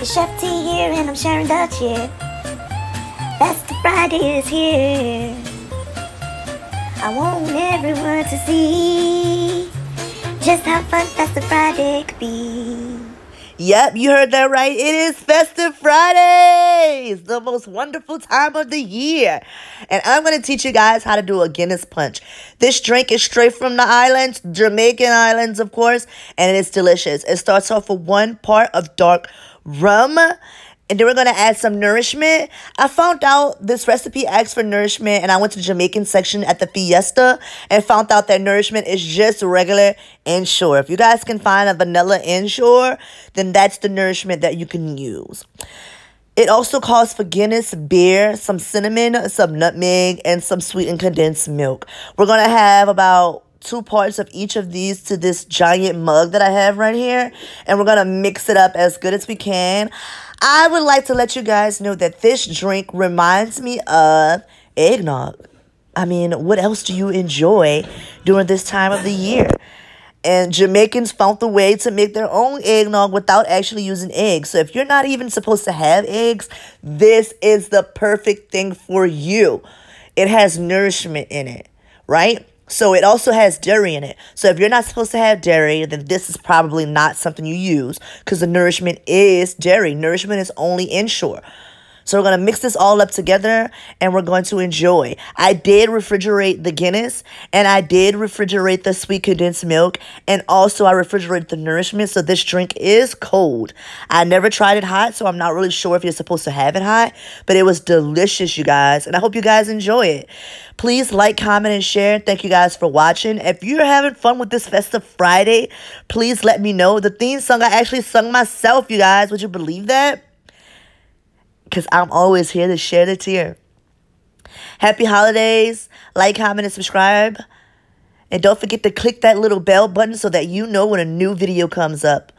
It's Chef T here, and I'm sharing that cheer. That's the Friday is here. I want everyone to see just how fun That's Friday could be. Yep, you heard that right. It is Festive Fridays, the most wonderful time of the year. And I'm going to teach you guys how to do a Guinness punch. This drink is straight from the islands, Jamaican islands, of course, and it is delicious. It starts off with one part of dark rum and then we're gonna add some nourishment. I found out this recipe asks for nourishment, and I went to the Jamaican section at the Fiesta and found out that nourishment is just regular inshore. If you guys can find a vanilla inshore, then that's the nourishment that you can use. It also calls for Guinness beer, some cinnamon, some nutmeg, and some sweetened condensed milk. We're gonna have about two parts of each of these to this giant mug that I have right here. And we're going to mix it up as good as we can. I would like to let you guys know that this drink reminds me of eggnog. I mean, what else do you enjoy during this time of the year? And Jamaicans found the way to make their own eggnog without actually using eggs. So if you're not even supposed to have eggs, this is the perfect thing for you. It has nourishment in it, right? So it also has dairy in it. So if you're not supposed to have dairy, then this is probably not something you use because the nourishment is dairy. Nourishment is only in shore. So we're going to mix this all up together and we're going to enjoy. I did refrigerate the Guinness and I did refrigerate the sweet condensed milk and also I refrigerated the nourishment. So this drink is cold. I never tried it hot, so I'm not really sure if you're supposed to have it hot, but it was delicious, you guys. And I hope you guys enjoy it. Please like, comment, and share. Thank you guys for watching. If you're having fun with this festive Friday, please let me know. The theme song I actually sung myself, you guys. Would you believe that? because I'm always here to shed a tear. Happy holidays. Like, comment, and subscribe. And don't forget to click that little bell button so that you know when a new video comes up.